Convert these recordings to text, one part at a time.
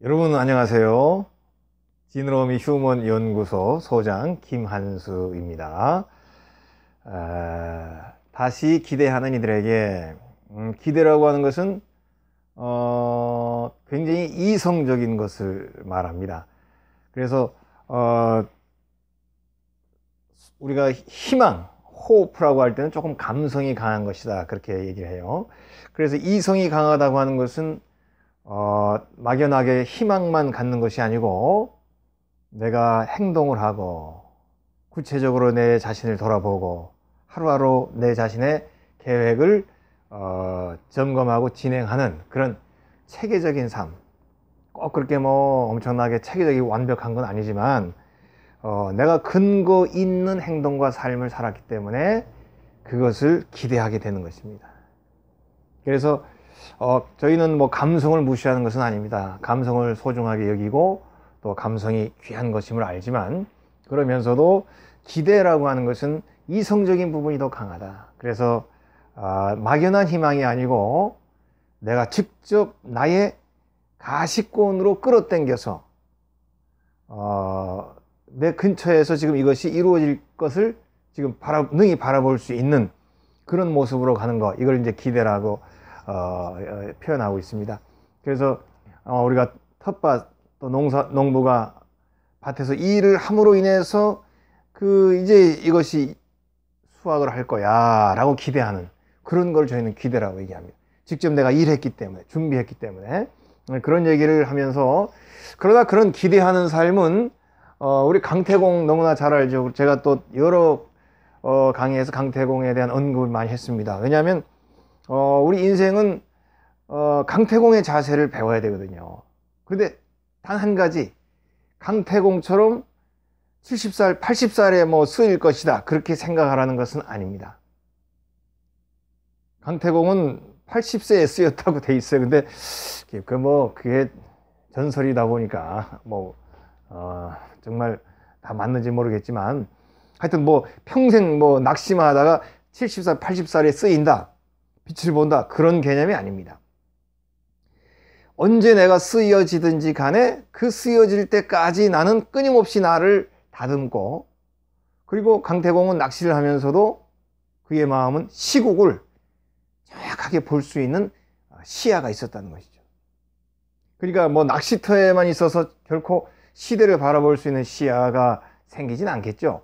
여러분 안녕하세요. 지느미 휴먼 연구소 소장 김한수입니다. 아, 다시 기대하는 이들에게 음, 기대라고 하는 것은 어, 굉장히 이성적인 것을 말합니다. 그래서 어, 우리가 희망, 호프라고 할 때는 조금 감성이 강한 것이다 그렇게 얘기를 해요. 그래서 이성이 강하다고 하는 것은 어, 막연하게 희망만 갖는 것이 아니고 내가 행동을 하고 구체적으로 내 자신을 돌아보고 하루하루 내 자신의 계획을 어, 점검하고 진행하는 그런 체계적인 삶. 꼭 그렇게 뭐 엄청나게 체계적이 완벽한 건 아니지만 어, 내가 근거 있는 행동과 삶을 살았기 때문에 그것을 기대하게 되는 것입니다. 그래서 어, 저희는 뭐 감성을 무시하는 것은 아닙니다. 감성을 소중하게 여기고 또 감성이 귀한 것임을 알지만 그러면서도 기대라고 하는 것은 이성적인 부분이 더 강하다. 그래서 아, 막연한 희망이 아니고 내가 직접 나의 가시권으로 끌어당겨서 어, 내 근처에서 지금 이것이 이루어질 것을 지금 바라, 능히 바라볼 수 있는 그런 모습으로 가는 거 이걸 이제 기대라고 어, 어, 표현하고 있습니다. 그래서 우리가 텃밭 또 농사 농부가 밭에서 일을 함으로 인해서 그 이제 이것이 수확을 할 거야라고 기대하는 그런 걸 저희는 기대라고 얘기합니다. 직접 내가 일했기 때문에 준비했기 때문에 네, 그런 얘기를 하면서 그러나 그런 기대하는 삶은 어, 우리 강태공 너무나 잘 알죠. 제가 또 여러 어, 강의에서 강태공에 대한 언급을 많이 했습니다. 왜냐하면 어, 우리 인생은 어, 강태공의 자세를 배워야 되거든요. 그데단 한 가지 강태공처럼 70살, 80살에 뭐 쓰일 것이다 그렇게 생각하라는 것은 아닙니다. 강태공은 80세에 쓰였다고 돼 있어요. 근데 그 뭐 그게 전설이다 보니까 뭐 어, 정말 다 맞는지 모르겠지만 하여튼 뭐 평생 뭐낚시 하다가 70살, 80살에 쓰인다. 빛을 본다. 그런 개념이 아닙니다. 언제 내가 쓰여지든지 간에 그 쓰여질 때까지 나는 끊임없이 나를 다듬고 그리고 강태공은 낚시를 하면서도 그의 마음은 시국을 정확하게 볼 수 있는 어, 시야가 있었다는 것이죠. 그러니까 뭐 낚시터에만 있어서 결코 시대를 바라볼 수 있는 시야가 생기진 않겠죠.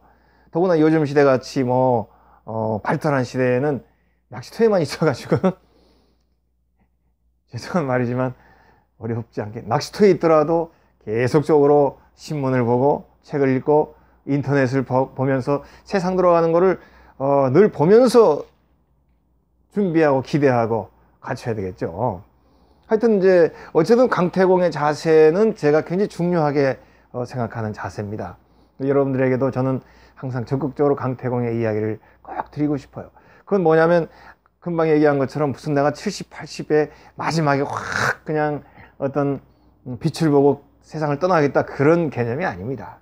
더구나 요즘 시대같이 뭐, 어, 발달한 시대에는 낚시터에만 있어가지고 죄송한 말이지만 어렵지 않게 낚시터에 있더라도 계속적으로 신문을 보고 책을 읽고 인터넷을 보면서 세상 들어가는 거를 어, 늘 보면서 준비하고 기대하고 갖춰야 되겠죠. 하여튼 이제 어쨌든 강태공의 자세는 제가 굉장히 중요하게 어, 생각하는 자세입니다. 여러분들에게도 저는 항상 적극적으로 강태공의 이야기를 꼭 드리고 싶어요. 그건 뭐냐면 금방 얘기한 것처럼 무슨 내가 70, 80에 마지막에 확 그냥 어떤 빛을 보고 세상을 떠나겠다 그런 개념이 아닙니다.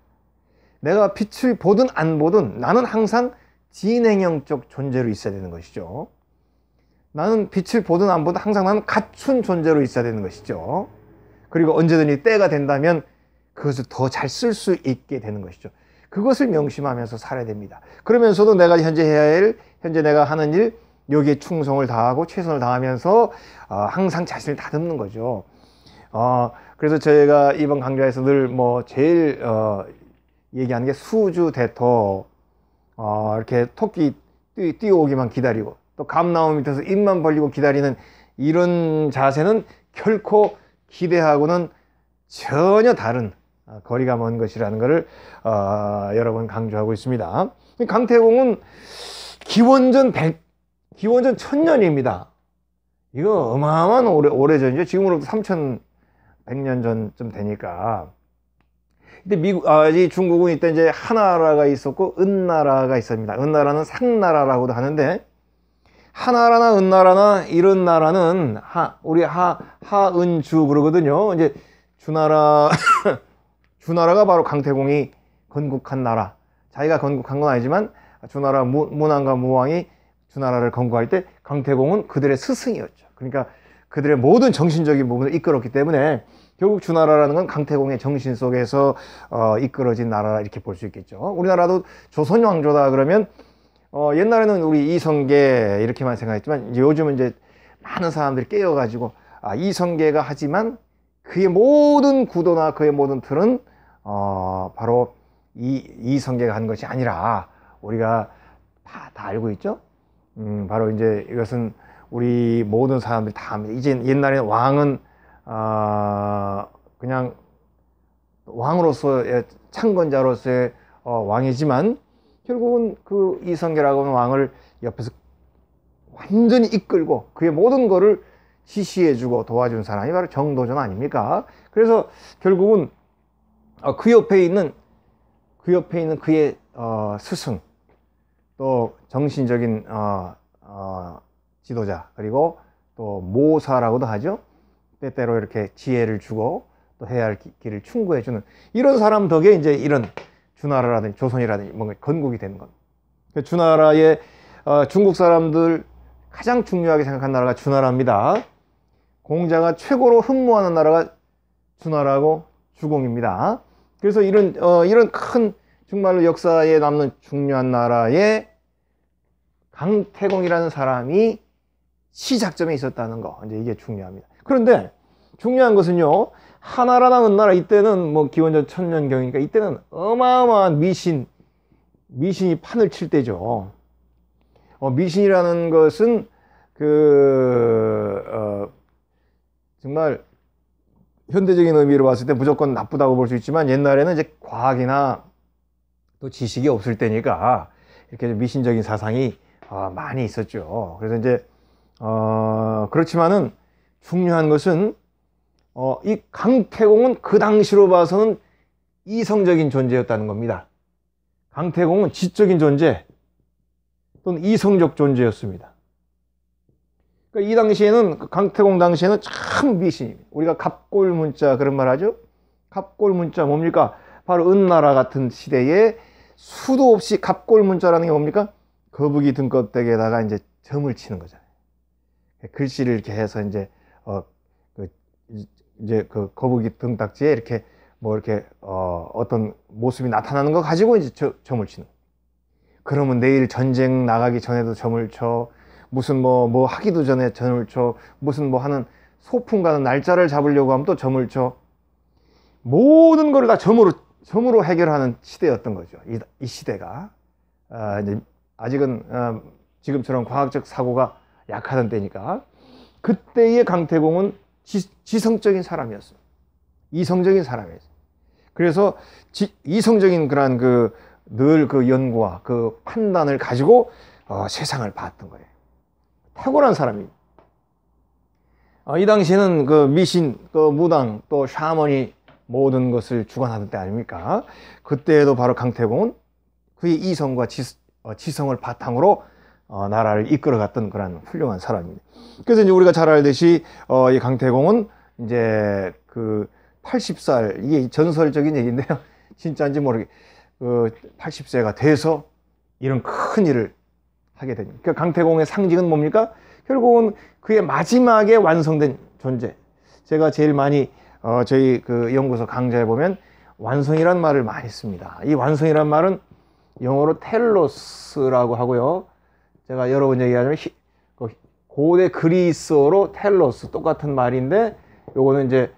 내가 빛을 보든 안 보든 나는 항상 진행형적 존재로 있어야 되는 것이죠. 나는 빛을 보든 안 보든 항상 나는 갖춘 존재로 있어야 되는 것이죠. 그리고 언제든지 때가 된다면 그것을 더 잘 쓸 수 있게 되는 것이죠. 그것을 명심하면서 살아야 됩니다. 그러면서도 내가 현재 해야 할 현재 내가 하는 일 여기에 충성을 다하고 최선을 다하면서 어, 항상 자신을 다듬는 거죠. 어, 그래서 저희가 이번 강좌에서 늘 뭐 제일 어, 얘기하는 게 수주 대토 어, 이렇게 토끼 뛰, 뛰어오기만 기다리고 또 감나무 밑에서 입만 벌리고 기다리는 이런 자세는 결코 기대하고는 전혀 다른 어, 거리가 먼 것이라는 것을 어, 여러 번 강조하고 있습니다. 강태공은 기원전 100, 기원전 1000년입니다. 이거 어마어마한 오래, 오래전이죠. 지금으로부터 3100년 전쯤 되니까. 근데 미국, 아, 이 중국은 이때 이제 하나라가 있었고, 은나라가 있습니다. 은나라는 상나라라고도 하는데, 하나라나 은나라나 이런 나라는 하, 우리 하, 하은주 그러거든요. 이제 주나라, 주나라가 바로 강태공이 건국한 나라. 자기가 건국한 건 아니지만 주나라 문왕과 무왕이 주나라를 건국할 때 강태공은 그들의 스승이었죠. 그러니까 그들의 모든 정신적인 부분을 이끌었기 때문에 결국 주나라라는 건 강태공의 정신 속에서 어, 이끌어진 나라 이렇게 볼 수 있겠죠. 우리나라도 조선 왕조다 그러면 어, 옛날에는 우리 이성계 이렇게만 생각했지만 요즘은 이제 많은 사람들이 깨어가지고 아, 이성계가 하지만 그의 모든 구도나 그의 모든 틀은 어, 바로 이 이성계가 한 것이 아니라 우리가 다, 다 알고 있죠. 음, 바로 이제 이것은 우리 모든 사람들이 다 이제 옛날에 왕은 어, 그냥 왕으로서의 창건자로서의 어, 왕이지만 결국은 그 이성계라고 하는 왕을 옆에서 완전히 이끌고 그의 모든 것을 지시해주고 도와준 사람이 바로 정도전 아닙니까? 그래서 결국은 어, 그 옆에 있는 그 옆에 있는 그의 어, 스승 또 정신적인 어, 어, 지도자 그리고 또 모사라고도 하죠. 때때로 이렇게 지혜를 주고 또 해야 할 길을 충고해 주는 이런 사람 덕에 이제 이런 주나라라든지 조선이라든지 뭔가 건국이 되는 겁 그 주나라의 어, 중국 사람들 가장 중요하게 생각하는 나라가 주나라입니다. 공자가 최고로 흠모하는 나라가 주나라고 주공입니다. 그래서 이런 어, 이런 큰 정말로 역사에 남는 중요한 나라의 강태공이라는 사람이 시작점에 있었다는 거. 이제 이게 중요합니다. 그런데 중요한 것은요. 하나라는나라 이때는 뭐 기원전 천년경이니까 이때는 어마어마한 미신, 미신이 판을 칠 때죠. 어, 미신이라는 것은 그, 어, 정말 현대적인 의미로 봤을 때 무조건 나쁘다고 볼 수 있지만 옛날에는 이제 과학이나 또 지식이 없을 때니까 이렇게 미신적인 사상이 어, 많이 있었죠. 그래서 이제 어, 그렇지만은 중요한 것은 어, 이 강태공은 그 당시로 봐서는 이성적인 존재였다는 겁니다. 강태공은 지적인 존재 또는 이성적 존재였습니다. 그러니까 이 당시에는 그 강태공 당시에는 참 미신입니다. 우리가 갑골 문자 그런 말 하죠. 갑골 문자 뭡니까? 바로 은나라 같은 시대에 수도 없이 갑골 문자라는 게 뭡니까? 거북이 등껍데기에다가 이제 점을 치는 거잖아요. 글씨를 이렇게 해서 이제 어, 그, 이제 그 거북이 등딱지에 이렇게 뭐 이렇게 어, 어떤 모습이 나타나는 거 가지고 이제 저, 점을 치는. 그러면 내일 전쟁 나가기 전에도 점을 쳐 무슨 뭐뭐 뭐 하기도 전에 점을 쳐 무슨 뭐 하는 소풍 가는 날짜를 잡으려고 하면 또 점을 쳐 모든 걸 다 점으로 섬으로 해결하는 시대였던 거죠. 이, 이 시대가 아, 이제 아직은 아, 지금처럼 과학적 사고가 약하던 때니까 그때의 강태공은 지, 성적인 사람이었습니 이성적인 사람이었어요. 그래서 지, 이성적인 그런 그 늘 그 연구와 그 판단을 가지고 어, 세상을 봤던 거예요. 탁월한 사람입 어, 이 당시에는 그 미신, 그 무당, 또 샤머니 모든 것을 주관하던 때 아닙니까? 그때에도 바로 강태공은 그의 이성과 지, 어, 성을 바탕으로 어, 나라를 이끌어갔던 그런 훌륭한 사람입니다. 그래서 이제 우리가 잘 알듯이 어, 이 강태공은 이제 그 80살 이게 전설적인 얘기인데요. 진짜인지 모르게 그 80세가 돼서 이런 큰 일을 하게 됩니다. 그 강태공의 상징은 뭡니까? 결국은 그의 마지막에 완성된 존재. 제가 제일 많이 어, 저희 그 연구소 강좌에 보면 완성이란 말을 많이 씁니다. 이 완성이란 말은 영어로 텔로스라고 하고요. 제가 여러 번 얘기하자면 히, 그 고대 그리스어로 텔로스 똑같은 말인데 요거는 이제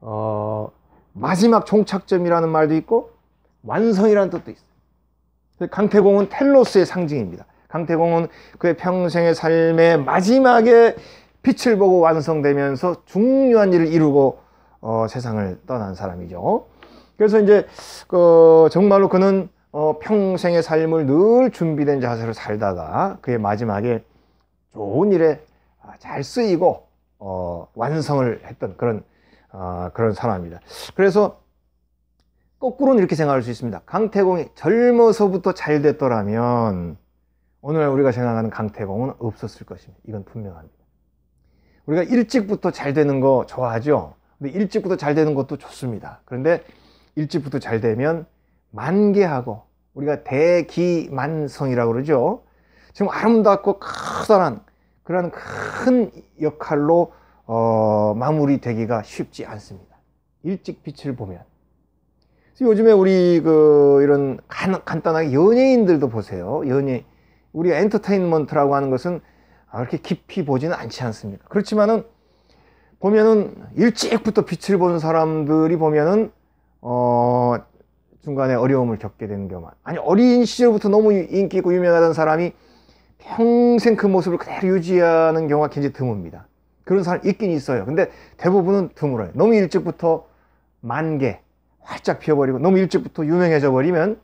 어, 마지막 종착점이라는 말도 있고 완성이라는 뜻도 있어요. 강태공은 텔로스의 상징입니다. 강태공은 그의 평생의 삶의 마지막에 빛을 보고 완성되면서 중요한 일을 이루고 어, 세상을 떠난 사람이죠. 그래서 이제 그 정말로 그는 어, 평생의 삶을 늘 준비된 자세로 살다가 그의 마지막에 좋은 일에 아, 잘 쓰이고 어, 완성을 했던 그런 어, 그런 사람입니다. 그래서 거꾸로는 이렇게 생각할 수 있습니다. 강태공이 젊어서부터 잘 됐더라면 오늘 우리가 생각하는 강태공은 없었을 것입니다. 이건 분명합니다. 우리가 일찍부터 잘 되는 거 좋아하죠. 근데 일찍부터 잘 되는 것도 좋습니다. 그런데 일찍부터 잘 되면 만개하고 우리가 대기만성이라고 그러죠. 지금 아름답고 커다란 그런 큰 역할로 어, 마무리되기가 쉽지 않습니다. 일찍 빛을 보면. 요즘에 우리 그 이런 간, 간단하게 연예인들도 보세요. 연예 우리 엔터테인먼트라고 하는 것은 아, 그렇게 깊이 보지는 않지 않습니까? 그렇지만은 보면은 일찍부터 빛을 본 사람들이 보면은 어 중간에 어려움을 겪게 되는 경우가 아니 어린 시절부터 너무 인기 있고 유명하던 사람이 평생 그 모습을 그대로 유지하는 경우가 굉장히 드뭅니다. 그런 사람 있긴 있어요. 근데 대부분은 드물어요. 너무 일찍부터 만개 활짝 피어버리고 너무 일찍부터 유명해져 버리면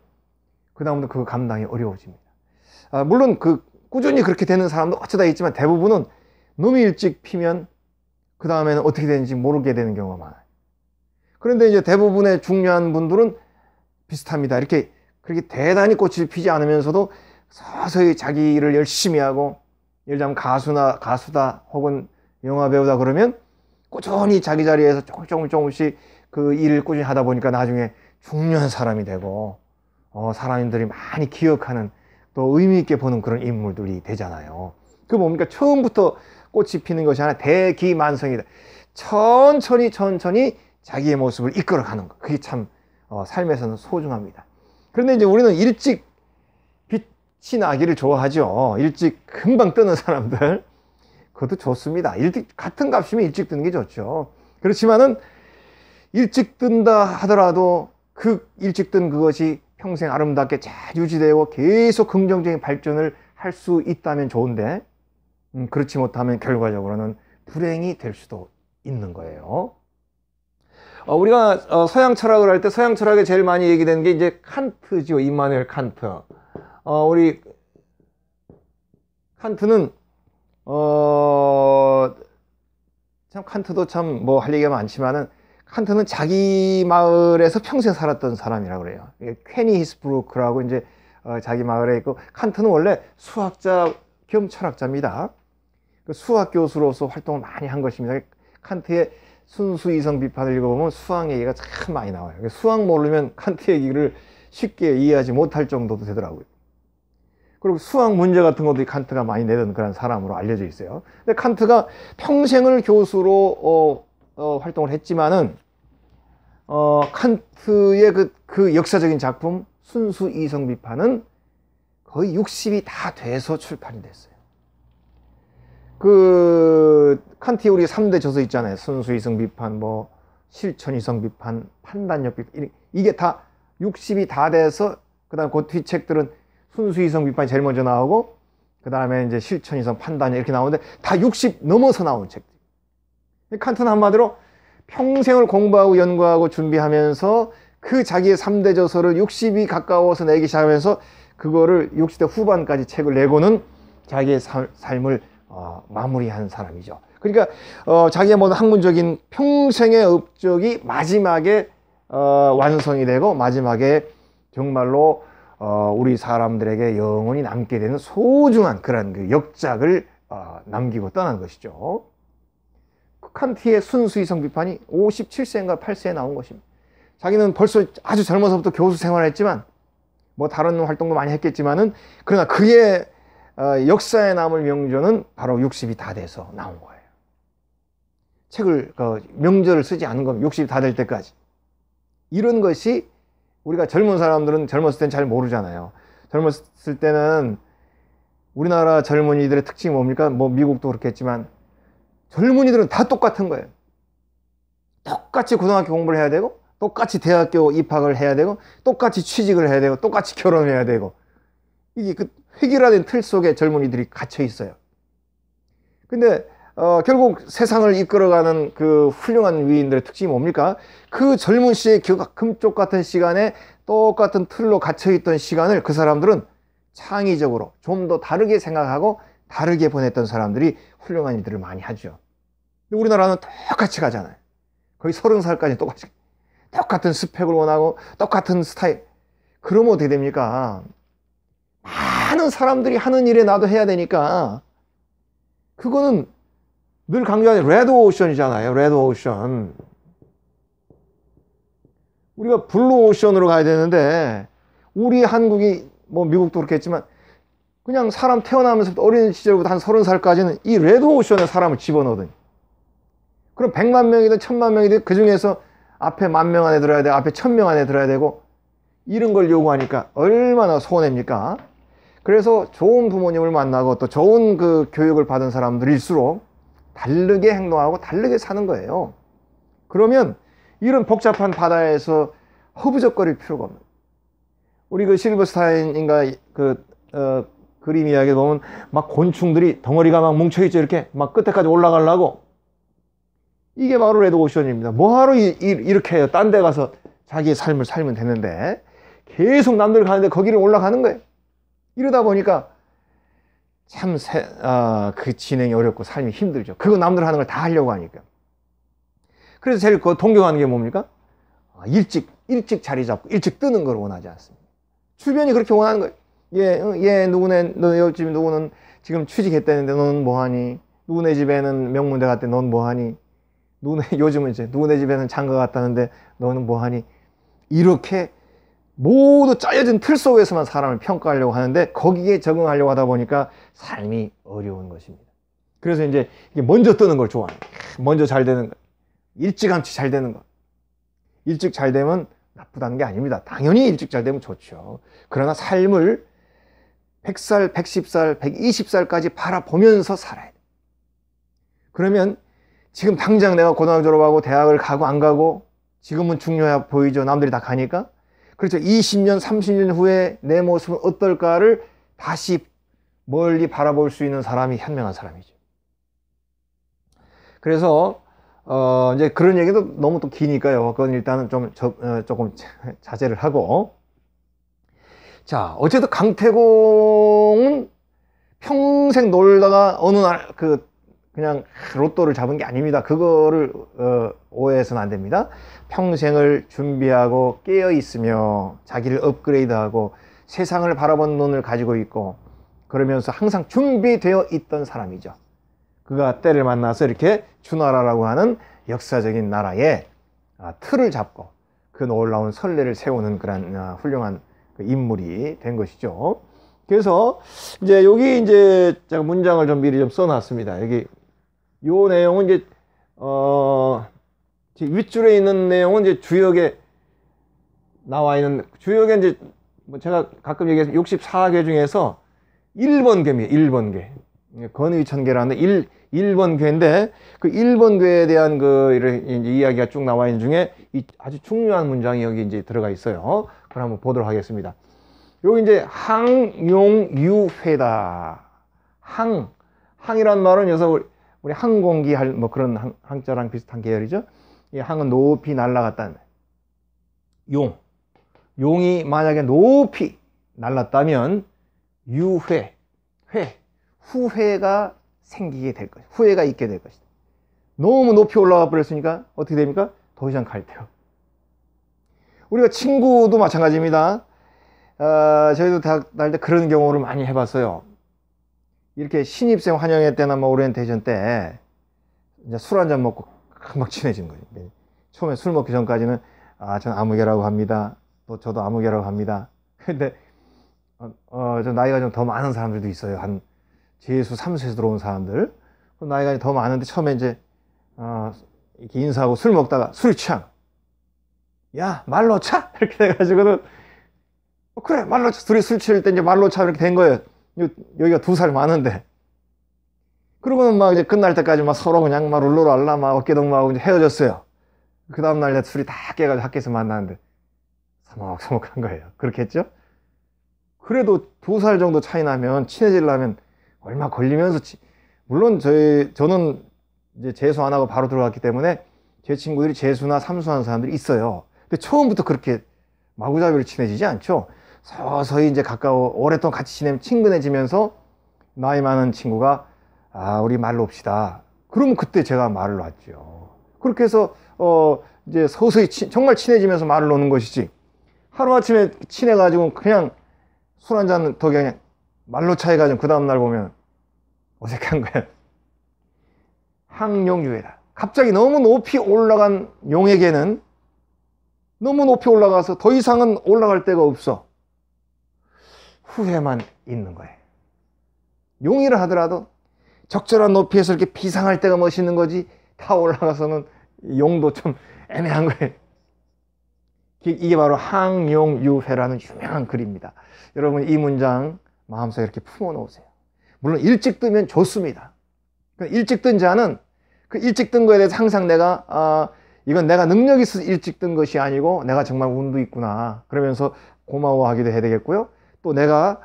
그 다음부터 그 감당이 어려워집니다. 아, 물론 그 꾸준히 그렇게 되는 사람도 어쩌다 있지만 대부분은 너무 일찍 피면 그 다음에는 어떻게 되는지 모르게 되는 경우가 많아요. 그런데 이제 대부분의 중요한 분들은 비슷합니다. 이렇게 그렇게 대단히 꽃을 피지 않으면서도 서서히 자기 일을 열심히 하고 예를 들면 가수나 가수다 혹은 영화 배우다 그러면 꾸준히 자기 자리에서 조금 조금 조금씩 그 일을 꾸준히 하다 보니까 나중에 중요한 사람이 되고 어, 사람들이 많이 기억하는 또 의미 있게 보는 그런 인물들이 되잖아요. 그 뭡니까 처음부터 꽃이 피는 것이 아니라 대기만성이다. 천천히 천천히 자기의 모습을 이끌어가는 것. 그게 참 어, 삶에서는 소중합니다. 그런데 이제 우리는 일찍 빛이 나기를 좋아하죠. 일찍 금방 뜨는 사람들. 그것도 좋습니다. 일찍 같은 값이면 일찍 뜨는 게 좋죠. 그렇지만은 일찍 뜬다 하더라도 그 일찍 뜬 그것이 평생 아름답게 잘 유지되고 계속 긍정적인 발전을 할 수 있다면 좋은데 음, 그렇지 못하면 결과적으로는 불행이 될 수도 있는 거예요. 어, 우리가 어, 서양 철학을 할 때 서양 철학에 제일 많이 얘기되는 게 이제 칸트죠. 임마누엘 칸트. 어, 우리 칸트는 어, 참 칸트도 참 뭐 할 얘기가 많지만은 칸트는 자기 마을에서 평생 살았던 사람이라고 그래요. 쾌니 히스브루크라고 이제 어, 자기 마을에 있고 칸트는 원래 수학자 겸 철학자입니다. 그 수학 교수로서 활동을 많이 한 것입니다. 칸트의 순수 이성 비판을 읽어보면 수학 얘기가 참 많이 나와요. 그러니까 수학 모르면 칸트 얘기를 쉽게 이해하지 못할 정도도 되더라고요. 그리고 수학 문제 같은 것도 칸트가 많이 내던 그런 사람으로 알려져 있어요. 근데 칸트가 평생을 교수로 어, 어, 활동을 했지만은 어, 칸트의 그, 그 역사적인 작품 순수 이성 비판은 거의 60이 다 돼서 출판이 됐어요. 그 칸티 우리 3대 저서 있잖아요. 순수이성 비판, 뭐 실천이성 비판, 판단력 비판 이게 다 60이 다 돼서 그다음 그 뒤책들은 순수이성 비판이 제일 먼저 나오고 그다음에 이제 실천이성 판단력 이렇게 나오는데 다 60 넘어서 나온 책들. 칸트는 한마디로 평생을 공부하고 연구하고 준비하면서 그 자기의 3대 저서를 60이 가까워서 내기 시작하면서 그거를 60대 후반까지 책을 내고는 자기의 삶을 어, 마무리한 사람이죠. 그러니까 어, 자기의 모든 학문적인 평생의 업적이 마지막에 어, 완성이 되고 마지막에 정말로 어, 우리 사람들에게 영원히 남게 되는 소중한 그런 그 역작을 어, 남기고 떠난 것이죠. 칸트의 순수이성 비판이 57세인가 8세에 나온 것입니다. 자기는 벌써 아주 젊어서부터 교수 생활을 했지만 뭐 다른 활동도 많이 했겠지만은 그러나 그의 아, 역사에 남을 명조는 바로 60이 다 돼서 나온 거예요. 책을 그, 명절을 쓰지 않은 겁니다. 60이 다 될 때까지. 이런 것이 우리가 젊은 사람들은 젊었을 땐 잘 모르잖아요. 젊었을 때는 우리나라 젊은이들의 특징이 뭡니까? 뭐 미국도 그렇겠지만 젊은이들은 다 똑같은 거예요. 똑같이 고등학교 공부를 해야 되고 똑같이 대학교 입학을 해야 되고 똑같이 취직을 해야 되고 똑같이 결혼을 해야 되고 이게 그 획일화된 틀 속에 젊은이들이 갇혀 있어요. 근데 어, 결국 세상을 이끌어가는 그 훌륭한 위인들의 특징이 뭡니까? 그 젊은 시의 금쪽 같은 시간에 똑같은 틀로 갇혀있던 시간을 그 사람들은 창의적으로 좀 더 다르게 생각하고 다르게 보냈던 사람들이 훌륭한 일들을 많이 하죠. 우리나라는 똑같이 가잖아요. 거의 서른 살까지 똑같이. 똑같은 스펙을 원하고 똑같은 스타일. 그러면 어떻게 됩니까? 많은 사람들이 하는 일에 나도 해야 되니까 그거는 늘 강조하는 레드 오션이잖아요. 레드 오션. 우리가 블루 오션으로 가야 되는데 우리 한국이 뭐 미국도 그렇겠지만 그냥 사람 태어나면서 부터 어린 시절부터 한 서른 살까지는 이 레드 오션에 사람을 집어넣거든. 그럼 백만 명이든 천만 명이든 그 중에서 앞에 만 명 안에 들어야 돼, 고 앞에 천명 안에 들어야 되고 이런 걸 요구하니까 얼마나 손해입니까? 그래서 좋은 부모님을 만나고 또 좋은 그 교육을 받은 사람들일수록 다르게 행동하고 다르게 사는 거예요. 그러면 이런 복잡한 바다에서 허부적거릴 필요가 없는 우리 그 실버스타인인가 그, 어, 그림 이야기 보면 막 곤충들이 덩어리가 막 뭉쳐있죠. 이렇게 막 끝에까지 올라가려고. 이게 바로 레드오션입니다. 뭐하러 이, 이, 이렇게 해요. 딴 데 가서 자기의 삶을 살면 되는데 계속 남들 가는데 거기를 올라가는 거예요. 이러다 보니까 참그 아, 그 진행이 어렵고 삶이 힘들죠. 그거 남들 하는 걸 다 하려고 하니까. 그래서 제일 그 동경하는 게 뭡니까? 아, 일찍 일찍 자리 잡고 일찍 뜨는 걸 원하지 않습니다. 주변이 그렇게 원하는 거예요. 얘, 어, 얘 누구네 너 옆집 누구는 지금 취직했다는데 너는 뭐하니? 누구네 집에는 명문대 갔대 넌 뭐하니? 누구네 요즘은 이제 누구네 집에는 장가 갔다는데 너는 뭐하니? 이렇게 모두 짜여진 틀 속에서만 사람을 평가하려고 하는데 거기에 적응하려고 하다 보니까 삶이 어려운 것입니다. 그래서 이제 먼저 뜨는 걸 좋아해요. 먼저 잘 되는 것. 일찌감치 잘 되는 것. 일찍 잘 되면 나쁘다는 게 아닙니다. 당연히 일찍 잘 되면 좋죠. 그러나 삶을 100살, 110살, 120살까지 바라보면서 살아야 돼. 그러면 지금 당장 내가 고등학교 졸업하고 대학을 가고 안 가고 지금은 중요해 보이죠. 남들이 다 가니까. 그렇죠. 20년, 30년 후에 내 모습은 어떨까를 다시 멀리 바라볼 수 있는 사람이 현명한 사람이죠. 그래서 어 이제 그런 얘기도 너무 또 기니까요. 그건 일단은 좀 저, 어, 조금 자제를 하고 자 어쨌든 강태공은 평생 놀다가 어느 날그 그냥 로또를 잡은 게 아닙니다. 그거를 어, 오해해서는 안 됩니다. 평생을 준비하고 깨어 있으며 자기를 업그레이드하고 세상을 바라본 눈을 가지고 있고 그러면서 항상 준비되어 있던 사람이죠. 그가 때를 만나서 이렇게 주나라라고 하는 역사적인 나라의 아, 틀을 잡고 그 놀라운 선례를 세우는 그런 아, 훌륭한 그 인물이 된 것이죠. 그래서 이제 여기 이제 제가 문장을 좀 미리 좀 써놨습니다. 여기 요 내용은 이제 어 윗줄에 있는 내용은 이제 주역에 나와 있는 주역에 이제 뭐 제가 가끔 얘기해서 64개 중에서 1번 괴입니다. 1번 괴. 건의천계라는데 1, 1번 괴인데 그 1번 괴에 대한 그 이야기가 이쭉 나와 있는 중에 이 아주 중요한 문장이 여기 이제 들어가 있어요. 그럼 한번 보도록 하겠습니다. 여기 이제 항용유회다. 항 항이란 말은 여기서 우리 항공기 할 뭐 그런 항, 항자랑 비슷한 계열이죠. 이 항은 높이 날아갔다는 용. 용이 만약에 높이 날랐다면 유회, 회, 후회가 생기게 될 것이다. 후회가 있게 될 것이다. 너무 높이 올라가 버렸으니까 어떻게 됩니까? 더 이상 갈대요. 우리가 친구도 마찬가지입니다. 어, 저희도 대학 다닐 때 그런 경우를 많이 해봤어요. 이렇게 신입생 환영회 때나 뭐 오리엔테이션 때 이제 술 한 잔 먹고 금방 친해진 거지. 예. 처음에 술 먹기 전까지는 아, 전 아무개라고 합니다. 또 저도 아무개라고 합니다. 근데 어, 어저 나이가 좀 더 많은 사람들도 있어요. 한 제수 3세에서 들어온 사람들. 그럼 나이가 더 많은데 처음에 이제 어, 이렇게 인사하고 술 먹다가 술 취함. 야, 말로 차? 이렇게 돼가지고는 어, 그래, 말로 차. 둘이 술 취할 때 이제 말로 차 이렇게 된 거예요. 여기가 두 살 많은데. 그러고는 막 이제 끝날 때까지 막 서로 그냥 막 룰루로 알라 막 어깨동무하고 이제 헤어졌어요. 그 다음날 이제 둘이 다 깨가지고 학교에서 만나는데 서먹서먹한 거예요. 그렇겠죠? 그래도 두 살 정도 차이 나면 친해지려면 얼마 걸리면서 치... 물론 저희 저는 이제 재수 안 하고 바로 들어갔기 때문에 제 친구들이 재수나 삼수하는 사람들이 있어요. 근데 처음부터 그렇게 마구잡이로 친해지지 않죠. 서서히 이제 가까워 오랫동안 같이 지내면 친근해지면서 나이 많은 친구가 아 우리 말로 옵시다. 그러면 그때 제가 말을 놨죠. 그렇게 해서 어 이제 서서히 치, 정말 친해지면서 말을 놓는 것이지. 하루 아침에 친해가지고 그냥 술 한잔 더 그냥 말로 차이가 고그 다음 날 보면 어색한 거야. 항용유해라 갑자기 너무 높이 올라간 용에게는 너무 높이 올라가서 더 이상은 올라갈 데가 없어. 후회만 있는 거예요. 용의를 하더라도 적절한 높이에서 이렇게 비상할 때가 멋있는 거지 다 올라가서는 용도 좀 애매한 거예요. 이게 바로 항용유회라는 유명한 글입니다. 여러분 이 문장 마음속에 이렇게 품어 놓으세요. 물론 일찍 뜨면 좋습니다. 그 일찍 뜬 자는 그 일찍 뜬 거에 대해서 항상 내가 아 이건 내가 능력이 있어서 일찍 뜬 것이 아니고 내가 정말 운도 있구나 그러면서 고마워하기도 해야 되겠고요. 또 내가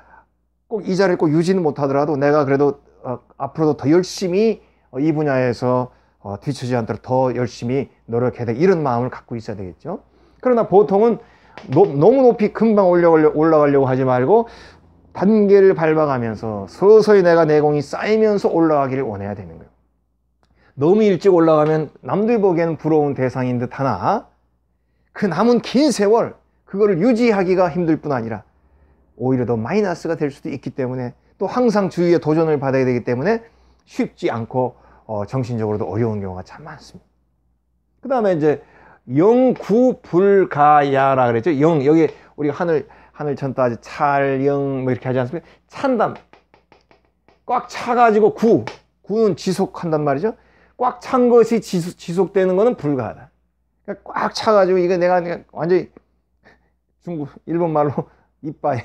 꼭 이 자리를 꼭 유지는 못하더라도 내가 그래도 어, 앞으로도 더 열심히 어, 이 분야에서 어, 뒤처지 않도록 더 열심히 노력해야 돼. 이런 마음을 갖고 있어야 되겠죠. 그러나 보통은 노, 너무 높이 금방 올려 올라가려고 하지 말고 단계를 밟아가면서 서서히 내가 내공이 쌓이면서 올라가기를 원해야 되는 거예요. 너무 일찍 올라가면 남들 보기에는 부러운 대상인 듯 하나 그 남은 긴 세월 그거를 유지하기가 힘들 뿐 아니라 오히려 더 마이너스가 될 수도 있기 때문에 또 항상 주위에 도전을 받아야 되기 때문에 쉽지 않고 어, 정신적으로도 어려운 경우가 참 많습니다. 그 다음에 이제 영구불가야라 그랬죠. 영 여기 우리 하늘 하늘 천따 찰영 뭐 이렇게 하지 않습니까? 찬담 꽉 차가지고 구 구는 지속한단 말이죠. 꽉 찬 것이 지속, 되는 것은 불가하다. 그러니까 꽉 차가지고 이거 내가 완전히 중국 일본 말로 이빨이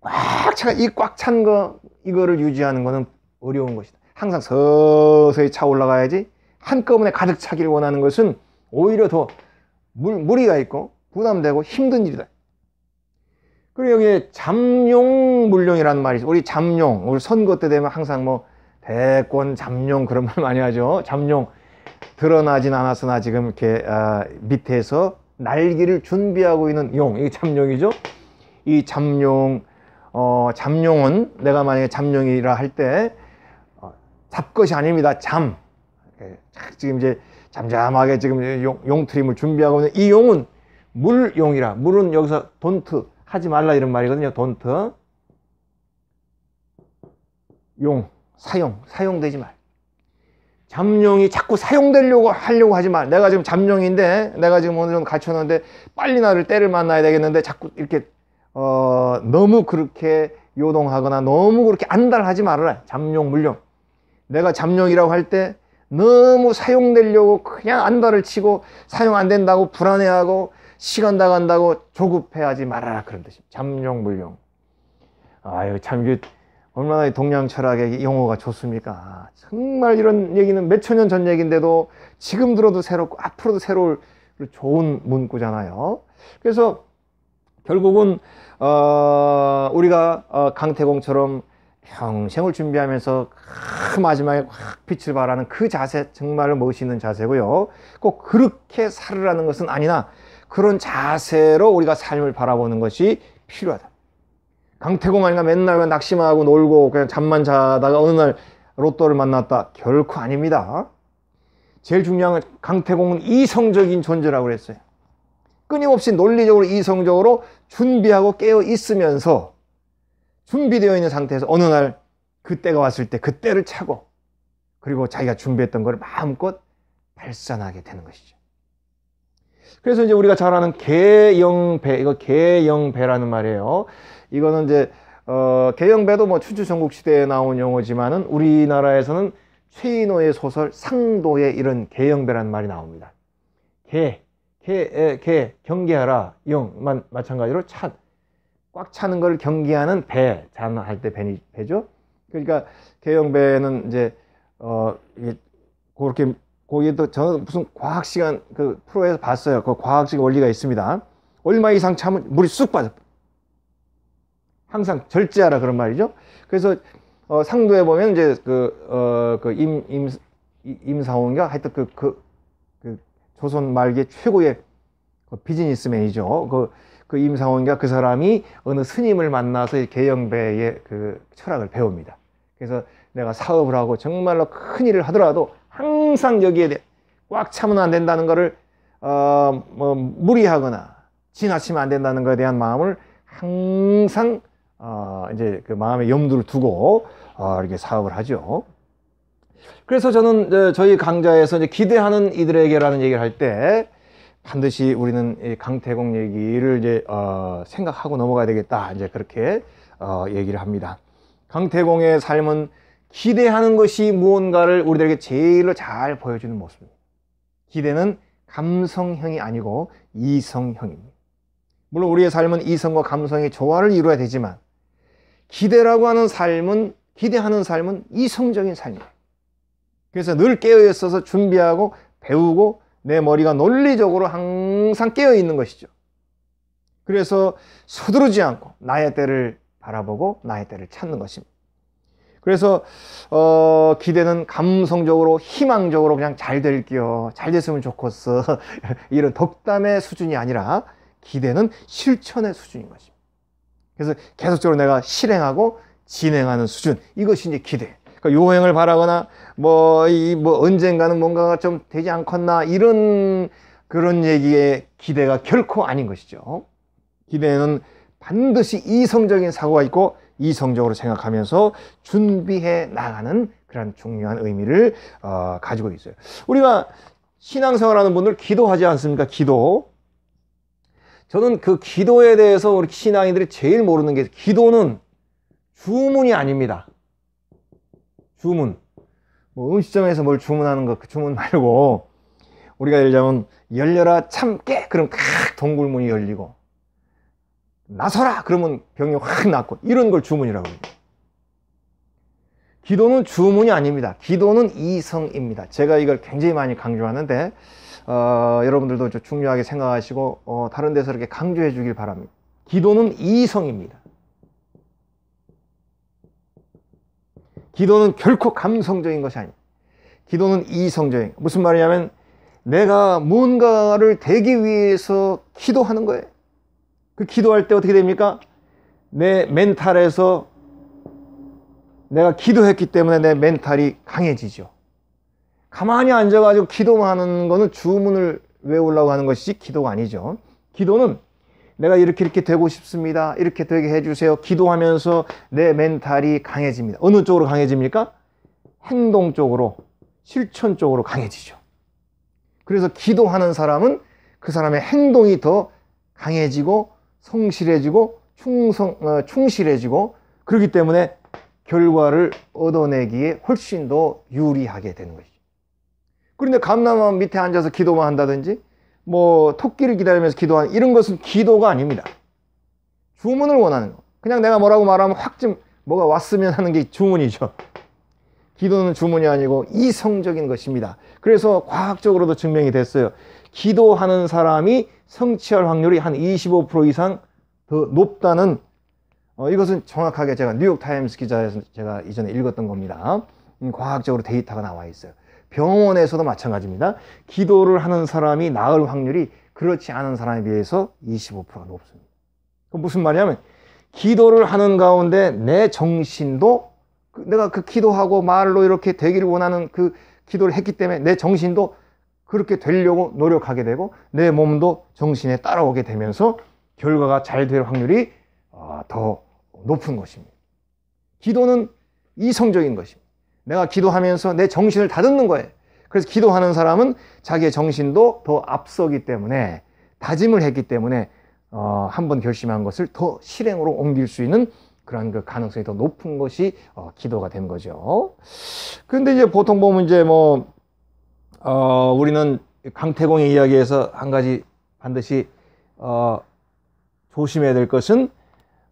꽉 차, 이꽉 찬 거, 이거를 유지하는 거는 어려운 것이다. 항상 서서히 차 올라가야지 한꺼번에 가득 차기를 원하는 것은 오히려 더 물, 무리가 있고 부담되고 힘든 일이다. 그리고 여기에 잠룡 물룡이라는 말이 있어. 우리 잠룡, 우리 선거 때 되면 항상 뭐 대권 잠룡 그런 말 많이 하죠. 잠룡 드러나진 않았으나 지금 이렇게 아, 밑에서 날개를 준비하고 있는 용, 이게 잠룡이죠. 이잠룡 어, 잠룡은 내가 만약에 잠룡이라 할때 어, 잡것이 아닙니다. 잠 예, 지금 이제 잠잠하게 지금 용, 용트림을 준비하고 있는 이 용은 물용이라 물은 여기서 돈트 하지 말라 이런 말이거든요. 돈트 용 사용 사용되지 말. 잠룡이 자꾸 사용되려고 하려고 하지 말. 내가 지금 잠룡인데 내가 지금 오늘 좀 갇혔는데 빨리 나를 때를 만나야 되겠는데 자꾸 이렇게 어, 너무 그렇게 요동하거나 너무 그렇게 안달하지 말아라. 잠룡, 물룡. 내가 잠룡이라고 할 때 너무 사용되려고 그냥 안달을 치고 사용 안 된다고 불안해하고 시간 다 간다고 조급해하지 말아라. 그런 뜻입니다. 잠룡, 물룡. 아유, 참, 얼마나 동양 철학의 용어가 좋습니까? 아, 정말 이런 얘기는 몇천 년 전 얘기인데도 지금 들어도 새롭고 앞으로도 새로울 좋은 문구잖아요. 그래서 결국은 어, 우리가 어, 강태공처럼 평생을 준비하면서 그 마지막에 확 빛을 발하는 그 자세 정말 멋있는 자세고요. 꼭 그렇게 살으라는 것은 아니나 그런 자세로 우리가 삶을 바라보는 것이 필요하다. 강태공 아니가 맨날 낙심하 하고 놀고 그냥 잠만 자다가 어느 날 로또를 만났다. 결코 아닙니다. 제일 중요한 건 강태공은 이성적인 존재라고 그랬어요. 끊임없이 논리적으로 이성적으로 준비하고 깨어 있으면서 준비되어 있는 상태에서 어느 날 그때가 왔을 때 그때를 차고 그리고 자기가 준비했던 걸 마음껏 발산하게 되는 것이죠. 그래서 이제 우리가 잘 아는 개영배 이거 개영배라는 말이에요. 이거는 이제 어, 개영배도 뭐 추추전국 시대에 나온 용어지만은 우리나라에서는 최인호의 소설 상도에 이런 개영배라는 말이 나옵니다. 개 개, 개 경계하라. 용, 마찬가지로 찬. 꽉 차는 것을 경계하는 배. 잔할때 배니, 배죠. 그러니까 개영배는 이제, 어, 이게, 그렇게, 거기에도 저는 무슨 과학 시간 그 프로에서 봤어요. 그 과학적 원리가 있습니다. 얼마 이상 참은 물이 쑥 빠져. 항상 절제하라 그런 말이죠. 그래서 어, 상도에 보면 이제 그 어 그 임 임 임사원가 하여튼 그그 그 조선 말기 최고의 그 비즈니스맨이죠. 그, 그 임상원과 그 사람이 어느 스님을 만나서 개영배의 그 철학을 배웁니다. 그래서 내가 사업을 하고 정말로 큰 일을 하더라도 항상 여기에 꽉 차면 안 된다는 것을 어, 뭐 무리하거나 지나치면 안 된다는 것에 대한 마음을 항상 어, 이제 그 마음에 염두를 두고 어, 이렇게 사업을 하죠. 그래서 저는 어, 저희 강좌에서 이제 기대하는 이들에게라는 얘기를 할 때 반드시 우리는 강태공 얘기를 이제 어 생각하고 넘어가야 되겠다 이제 그렇게 어 얘기를 합니다. 강태공의 삶은 기대하는 것이 무언가를 우리들에게 제일로 잘 보여주는 모습입니다. 기대는 감성형이 아니고 이성형입니다. 물론 우리의 삶은 이성과 감성의 조화를 이루어야 되지만 기대라고 하는 삶은 기대하는 삶은 이성적인 삶이에요. 그래서 늘 깨어 있어서 준비하고 배우고 내 머리가 논리적으로 항상 깨어 있는 것이죠. 그래서 서두르지 않고 나의 때를 바라보고 나의 때를 찾는 것입니다. 그래서 어, 기대는 감성적으로 희망적으로 그냥 잘 될게요. 잘 됐으면 좋겠어. 이런 덕담의 수준이 아니라 기대는 실천의 수준인 것입니다. 그래서 계속적으로 내가 실행하고 진행하는 수준. 이것이 이제 기대. 그러니까 요행을 바라거나 뭐, 이, 뭐, 언젠가는 뭔가가 좀 되지 않겠나, 이런 그런 얘기의 기대가 결코 아닌 것이죠. 기대는 반드시 이성적인 사고가 있고 이성적으로 생각하면서 준비해 나가는 그런 중요한 의미를 어, 가지고 있어요. 우리가 신앙생활하는 분들 기도하지 않습니까? 기도. 저는 그 기도에 대해서 우리 신앙인들이 제일 모르는 게 기도는 주문이 아닙니다. 주문 뭐 음식점에서 뭘 주문하는 거그 주문 말고 우리가 예를 들면 열려라 참깨 그럼 딱 동굴문이 열리고 나서라 그러면 병이 확 낫고 이런 걸 주문이라고 합니 기도는 주문이 아닙니다. 기도는 이성입니다. 제가 이걸 굉장히 많이 강조하는데 어, 여러분들도 중요하게 생각하시고 어, 다른 데서 이렇게 강조해 주길 바랍니다. 기도는 이성입니다. 기도는 결코 감성적인 것이 아니에요. 기도는 이성적인. 무슨 말이냐면 내가 무언가를 되기 위해서 기도하는 거예요. 그 기도할 때 어떻게 됩니까? 내 멘탈에서 내가 기도했기 때문에 내 멘탈이 강해지죠. 가만히 앉아가지고 기도 하는 거는 주문을 외우려고 하는 것이지 기도가 아니죠. 기도는 내가 이렇게 이렇게 되고 싶습니다. 이렇게 되게 해주세요. 기도하면서 내 멘탈이 강해집니다. 어느 쪽으로 강해집니까? 행동 쪽으로, 실천 쪽으로 강해지죠. 그래서 기도하는 사람은 그 사람의 행동이 더 강해지고, 성실해지고, 충성, 어, 충실해지고, 그렇기 때문에 결과를 얻어내기에 훨씬 더 유리하게 되는 것이죠. 그런데 감나무 밑에 앉아서 기도만 한다든지, 뭐 토끼를 기다리면서 기도한 이런 것은 기도가 아닙니다. 주문을 원하는 거. 그냥 내가 뭐라고 말하면 확좀 뭐가 왔으면 하는 게 주문이죠. 기도는 주문이 아니고 이성적인 것입니다. 그래서 과학적으로도 증명이 됐어요. 기도하는 사람이 성취할 확률이 한 25% 이상 더 높다는 어, 이것은 정확하게 제가 뉴욕타임스 기자에서 제가 이전에 읽었던 겁니다. 음, 과학적으로 데이터가 나와 있어요. 병원에서도 마찬가지입니다. 기도를 하는 사람이 나을 확률이 그렇지 않은 사람에 비해서 25%가 높습니다. 그 무슨 말이냐면 기도를 하는 가운데 내 정신도 그 내가 그 기도하고 말로 이렇게 되기를 원하는 그 기도를 했기 때문에 내 정신도 그렇게 되려고 노력하게 되고 내 몸도 정신에 따라오게 되면서 결과가 잘 될 확률이 아, 더 높은 것입니다. 기도는 이성적인 것입니다. 내가 기도하면서 내 정신을 다듬는 거예요. 그래서 기도하는 사람은 자기의 정신도 더 앞서기 때문에 다짐을 했기 때문에 어, 한 번 결심한 것을 더 실행으로 옮길 수 있는 그런 그 가능성이 더 높은 것이 어, 기도가 된 거죠. 그런데 이제 보통 보면 이제 뭐 어, 우리는 강태공의 이야기에서 한 가지 반드시 어, 조심해야 될 것은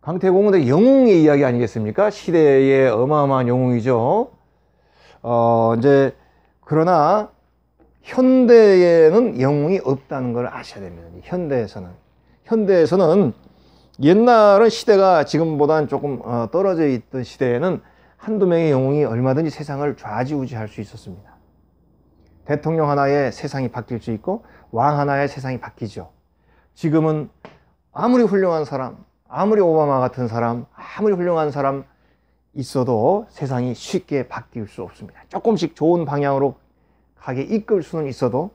강태공은 영웅의 이야기 아니겠습니까? 시대의 어마어마한 영웅이죠. 어, 이제 그러나 현대에는 영웅이 없다는 걸 아셔야 됩니다. 현대에서는 현대에서는 옛날은 시대가 지금보다는 조금 어, 떨어져 있던 시대에는 한두 명의 영웅이 얼마든지 세상을 좌지우지할 수 있었습니다. 대통령 하나의 세상이 바뀔 수 있고 왕 하나의 세상이 바뀌죠. 지금은 아무리 훌륭한 사람, 아무리 오바마 같은 사람, 아무리 훌륭한 사람, 있어도 세상이 쉽게 바뀔 수 없습니다. 조금씩 좋은 방향으로 가게 이끌 수는 있어도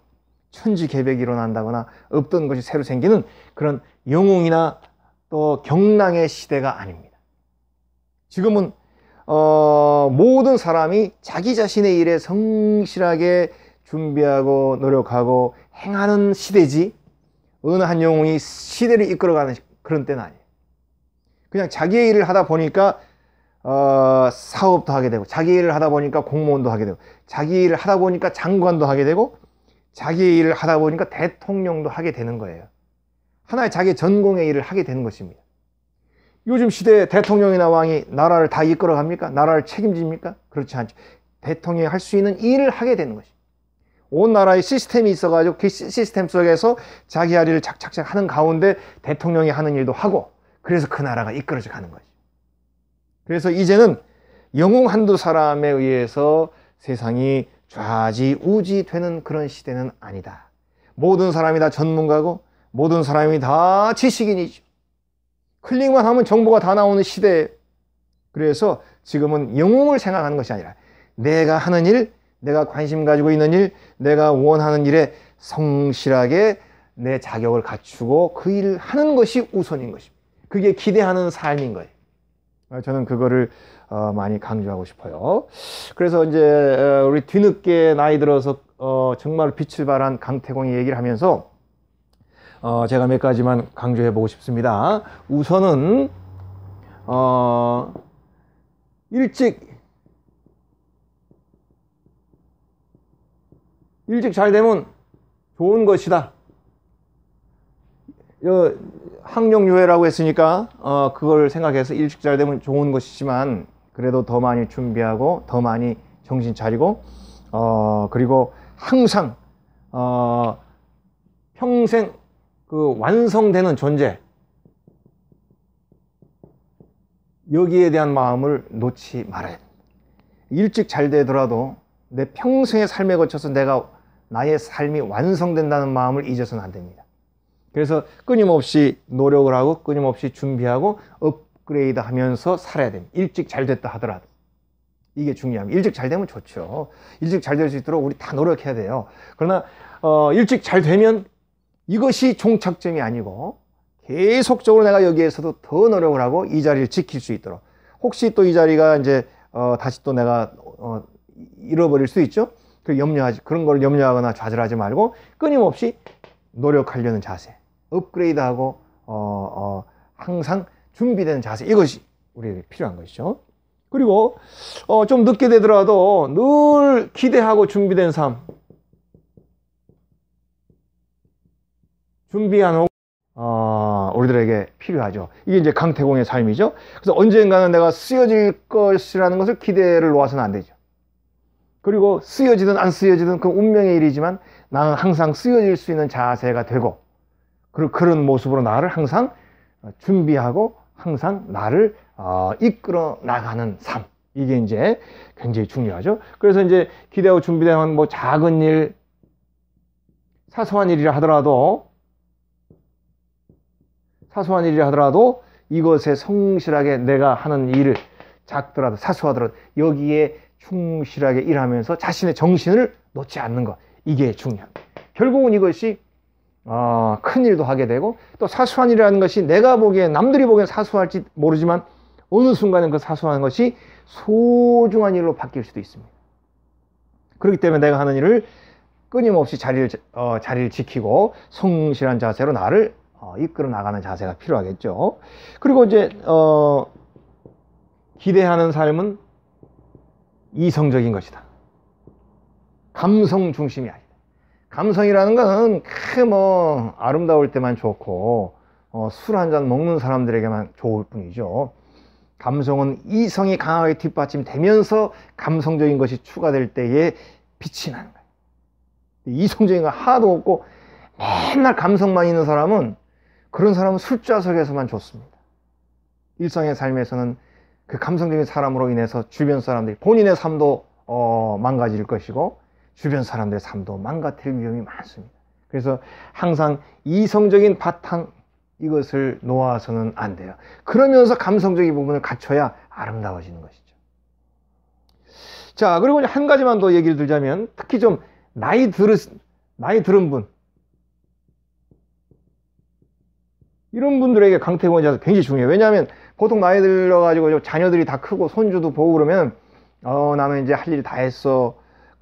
천지개벽이 일어난다거나 없던 것이 새로 생기는 그런 영웅이나 또 경랑의 시대가 아닙니다. 지금은 어, 모든 사람이 자기 자신의 일에 성실하게 준비하고 노력하고 행하는 시대지 어느 한 영웅이 시대를 이끌어가는 그런 때는 아니에요. 그냥 자기의 일을 하다 보니까 어, 사업도 하게 되고 자기 일을 하다 보니까 공무원도 하게 되고 자기 일을 하다 보니까 장관도 하게 되고 자기 일을 하다 보니까 대통령도 하게 되는 거예요. 하나의 자기 전공의 일을 하게 되는 것입니다. 요즘 시대에 대통령이나 왕이 나라를 다 이끌어 갑니까? 나라를 책임집니까? 그렇지 않죠. 대통령이 할 수 있는 일을 하게 되는 것입니다. 온 나라의 시스템이 있어가지고 그 시스템 속에서 자기 할리를 착착착 하는 가운데 대통령이 하는 일도 하고 그래서 그 나라가 이끌어져 가는 거죠. 그래서 이제는 영웅 한두 사람에 의해서 세상이 좌지우지 되는 그런 시대는 아니다. 모든 사람이 다 전문가고 모든 사람이 다 지식인이죠. 클릭만 하면 정보가 다 나오는 시대에 그래서 지금은 영웅을 생각하는 것이 아니라 내가 하는 일, 내가 관심 가지고 있는 일, 내가 원하는 일에 성실하게 내 자격을 갖추고 그 일을 하는 것이 우선인 것입니다. 그게 기대하는 삶인 거예요. 아, 저는 그거를 어, 많이 강조하고 싶어요. 그래서 이제 어, 우리 뒤늦게 나이 들어서 어, 정말 빛을 발한 강태공이 얘기를 하면서 어, 제가 몇 가지만 강조해 보고 싶습니다. 우선은 어, 일찍 일찍 잘 되면 좋은 것이다. 요 항룡유회라고 했으니까 어, 그걸 생각해서 일찍 잘 되면 좋은 것이지만 그래도 더 많이 준비하고 더 많이 정신 차리고 어, 그리고 항상 어, 평생 그 완성되는 존재 여기에 대한 마음을 놓지 말아야 됩 일찍 잘 되더라도 내 평생의 삶에 거쳐서 내가 나의 삶이 완성된다는 마음을 잊어서는 안 됩니다. 그래서 끊임없이 노력을 하고 끊임없이 준비하고 업그레이드 하면서 살아야 됩니다. 일찍 잘 됐다 하더라도. 이게 중요합니다. 일찍 잘 되면 좋죠. 일찍 잘 될 수 있도록 우리 다 노력해야 돼요. 그러나, 어, 일찍 잘 되면 이것이 종착점이 아니고 계속적으로 내가 여기에서도 더 노력을 하고 이 자리를 지킬 수 있도록 혹시 또 이 자리가 이제, 어, 다시 또 내가, 어, 잃어버릴 수 있죠. 그 염려하지, 그런 걸 염려하거나 좌절하지 말고 끊임없이 노력하려는 자세. 업그레이드하고 어, 어, 항상 준비되는 자세 이것이 우리에게 필요한 것이죠. 그리고 어, 좀 늦게 되더라도 늘 기대하고 준비된 삶. 준비한 어, 우리들에게 필요하죠. 이게 이제 강태공의 삶이죠. 그래서 언젠가는 내가 쓰여질 것이라는 것을 기대를 놓아서는 안 되죠. 그리고 쓰여지든 안 쓰여지든 그 운명의 일이지만 나는 항상 쓰여질 수 있는 자세가 되고 그리고 그런 모습으로 나를 항상 준비하고 항상 나를 어, 이끌어 나가는 삶. 이게 이제 굉장히 중요하죠. 그래서 이제 기대하고 준비되면 뭐 작은 일, 사소한 일이라 하더라도 사소한 일이라 하더라도 이것에 성실하게 내가 하는 일을 작더라도 사소하더라도 여기에 충실하게 일하면서 자신의 정신을 놓지 않는 것 이게 중요합니다. 결국은 이것이 아, 큰 일도 하게 되고 또 사소한 일이라는 것이 내가 보기엔 남들이 보기엔 사소할지 모르지만 어느 순간은 그 사소한 것이 소중한 일로 바뀔 수도 있습니다. 그렇기 때문에 내가 하는 일을 끊임없이 자리를, 어, 자리를 지키고 성실한 자세로 나를 어, 이끌어 나가는 자세가 필요하겠죠. 그리고 이제 어, 기대하는 삶은 이성적인 것이다. 감성 중심이 아니다. 감성이라는 것은 크뭐 아름다울 때만 좋고 어, 술한 잔 먹는 사람들에게만 좋을 뿐이죠. 감성은 이성이 강하게 뒷받침되면서 감성적인 것이 추가될 때에 빛이 나는 거예요. 이성적인 건 하나도 없고 맨날 감성만 있는 사람은 그런 사람은 술좌석에서만 좋습니다. 일상의 삶에서는 그 감성적인 사람으로 인해서 주변 사람들이 본인의 삶도 어, 망가질 것이고 주변 사람들의 삶도 망가뜨릴 위험이 많습니다. 그래서 항상 이성적인 바탕 이것을 놓아서는 안 돼요. 그러면서 감성적인 부분을 갖춰야 아름다워지는 것이죠. 자, 그리고 한 가지만 더 얘기를 들자면 특히 좀 나이 들은 나이 들은 분 이런 분들에게 강태공원 자세 굉장히 중요해요. 왜냐하면 보통 나이 들어가지고 자녀들이 다 크고 손주도 보고 그러면 어 나는 이제 할일이다 했어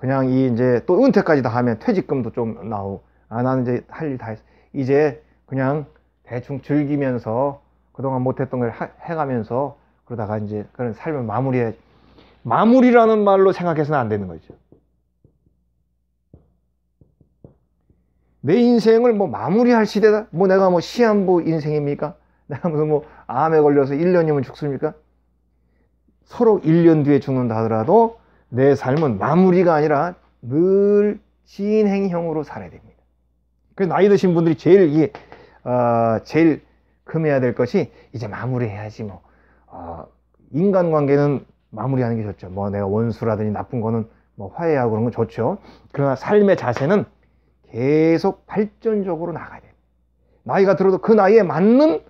그냥 이 이제 또 은퇴까지 다 하면 퇴직금도 좀 나오고 아 나는 이제 할 일 다 했어 이제 그냥 대충 즐기면서 그동안 못했던 걸 하, 해가면서 그러다가 이제 그런 삶을 마무리해 마무리라는 말로 생각해서는 안 되는 거죠. 내 인생을 뭐 마무리할 시대다? 뭐 내가 뭐 시한부 인생입니까? 내가 무슨 뭐 암에 걸려서 1년이면 죽습니까? 서로 1년 뒤에 죽는다 하더라도 내 삶은 마무리가 아니라 늘 진행형으로 살아야 됩니다. 그 나이 드신 분들이 제일 이게 어, 제일 금해야 될 것이 이제 마무리해야지 뭐 어, 인간관계는 마무리하는 게 좋죠. 뭐 내가 원수라든지 나쁜 거는 뭐 화해하고 그런 건 좋죠. 그러나 삶의 자세는 계속 발전적으로 나가야 돼요. 나이가 들어도 그 나이에 맞는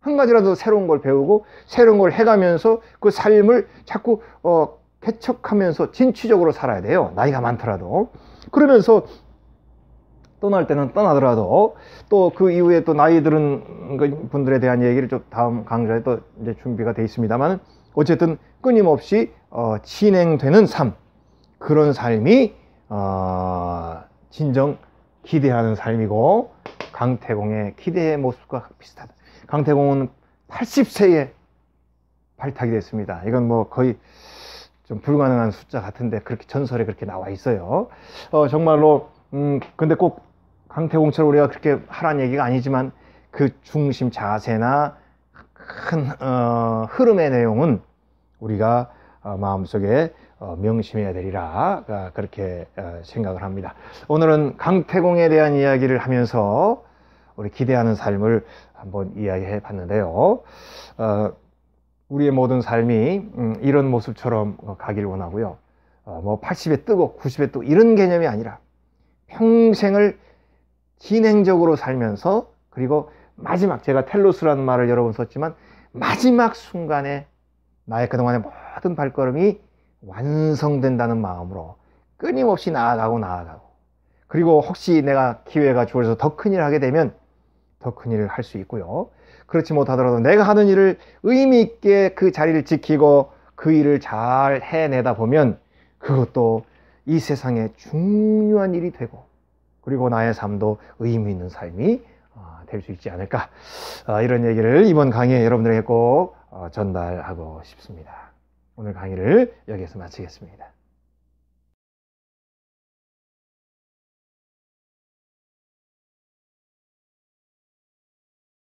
한 가지라도 새로운 걸 배우고 새로운 걸 해가면서 그 삶을 자꾸 어, 개척하면서 진취적으로 살아야 돼요. 나이가 많더라도. 그러면서 떠날 때는 떠나더라도 또 그 이후에 또 나이 들은 그 분들에 대한 얘기를 좀 다음 강좌에 또 이제 준비가 돼 있습니다만 어쨌든 끊임없이 어, 진행되는 삶 그런 삶이 어, 진정 기대하는 삶이고 강태공의 기대의 모습과 비슷하다. 강태공은 80세에 발탁이 됐습니다. 이건 뭐 거의 좀 불가능한 숫자 같은데 그렇게 전설에 그렇게 나와 있어요. 어, 정말로 음 근데 꼭 강태공처럼 우리가 그렇게 하라는 얘기가 아니지만 그 중심 자세나 큰 어, 흐름의 내용은 우리가 어, 마음속에 어, 명심해야 되리라 어, 그렇게 어, 생각을 합니다. 오늘은 강태공에 대한 이야기를 하면서 우리 기대하는 삶을 한번 이야기해 봤는데요. 어, 우리의 모든 삶이 음, 이런 모습처럼 어, 가길 원하고요. 어, 뭐 80에 뜨고 90에 또 이런 개념이 아니라 평생을 진행적으로 살면서 그리고 마지막 제가 텔로스라는 말을 여러 번 썼지만 마지막 순간에 나의 그동안의 모든 발걸음이 완성된다는 마음으로 끊임없이 나아가고 나아가고 그리고 혹시 내가 기회가 주어져서 더 큰 일을 하게 되면 더 큰 일을 할 수 있고요. 그렇지 못하더라도 내가 하는 일을 의미 있게 그 자리를 지키고 그 일을 잘 해내다 보면 그것도 이 세상에 중요한 일이 되고 그리고 나의 삶도 의미 있는 삶이 어, 될수 있지 않을까 어, 이런 얘기를 이번 강의에 여러분들에게 꼭 어, 전달하고 싶습니다. 오늘 강의를 여기에서 마치겠습니다.